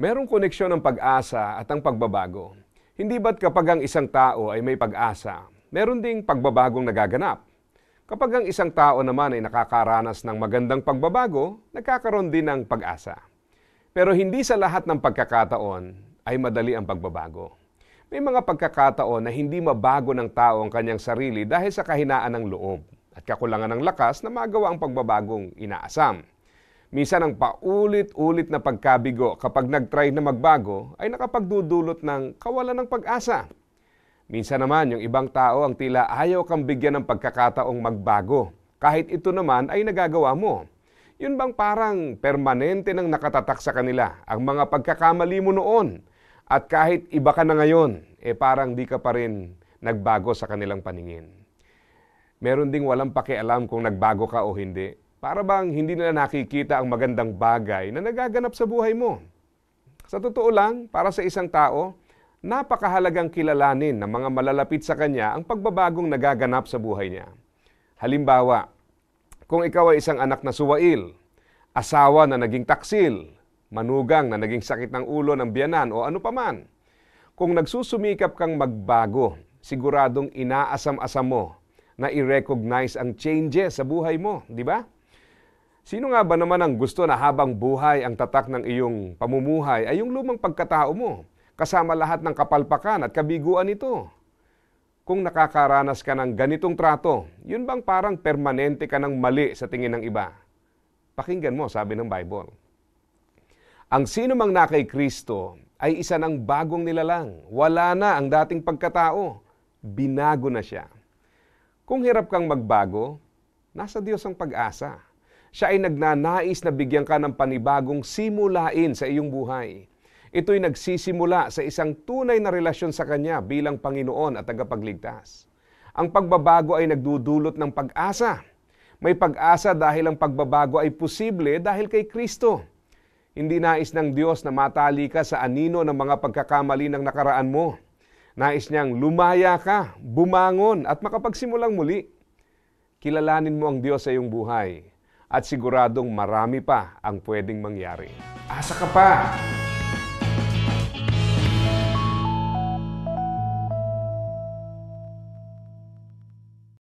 Merong koneksyon ang pag-asa at ang pagbabago. Hindi ba't kapag ang isang tao ay may pag-asa, meron ding pagbabagong nagaganap? Kapag ang isang tao naman ay nakakaranas ng magandang pagbabago, nagkakaroon din ng pag-asa. Pero hindi sa lahat ng pagkakataon ay madali ang pagbabago. May mga pagkakataon na hindi mabago ng tao ang kanyang sarili dahil sa kahinaan ng loob at kakulangan ng lakas na magawa ang pagbabagong inaasam. Minsan ang paulit-ulit na pagkabigo kapag nagtry na magbago ay nakapagdudulot ng kawalan ng pag-asa. Minsan naman yung ibang tao ang tila ayaw kang bigyan ng pagkakataong magbago kahit ito naman ay nagagawa mo. Yun bang parang permanente nang nakatatak sa kanila ang mga pagkakamali mo noon at kahit iba ka na ngayon, eh parang di ka pa rin nagbago sa kanilang paningin. Meron ding walang pakialam kung nagbago ka o hindi. Para bang hindi nila nakikita ang magandang bagay na nagaganap sa buhay mo. Sa totoo lang, para sa isang tao, napakahalagang kilalanin ng mga malalapit sa kanya ang pagbabagong nagaganap sa buhay niya. Halimbawa, kung ikaw ay isang anak na suwail, asawa na naging taksil, manugang na naging sakit ng ulo ng biyanan o ano paman, kung nagsusumikap kang magbago, siguradong inaasam-asam mo na i-recognize ang changes sa buhay mo, di ba? Sino nga ba naman ang gusto na habang buhay ang tatak ng iyong pamumuhay ay yung lumang pagkatao mo, kasama lahat ng kapalpakan at kabiguan nito? Kung nakakaranas ka ng ganitong trato, yun bang parang permanente ka ng mali sa tingin ng iba? Pakinggan mo, sabi ng Bible. Ang sino mang na kay Kristo ay isa ng bagong nilalang. Wala na ang dating pagkatao. Binago na siya. Kung hirap kang magbago, nasa Diyos ang pag-asa siya ay nagnanais na bigyan ka ng panibagong simulain sa iyong buhay. Ito'y nagsisimula sa isang tunay na relasyon sa Kanya bilang Panginoon at tagapagligtas. Ang pagbabago ay nagdudulot ng pag-asa. May pag-asa dahil ang pagbabago ay posible dahil kay Kristo. Hindi nais ng Diyos na matali ka sa anino ng mga pagkakamali ng nakaraan mo. Nais niyang lumaya ka, bumangon at makapagsimulang muli. Kilalanin mo ang Diyos sa iyong buhay at siguradong marami pa ang pwedeng mangyari. Asa ka pa!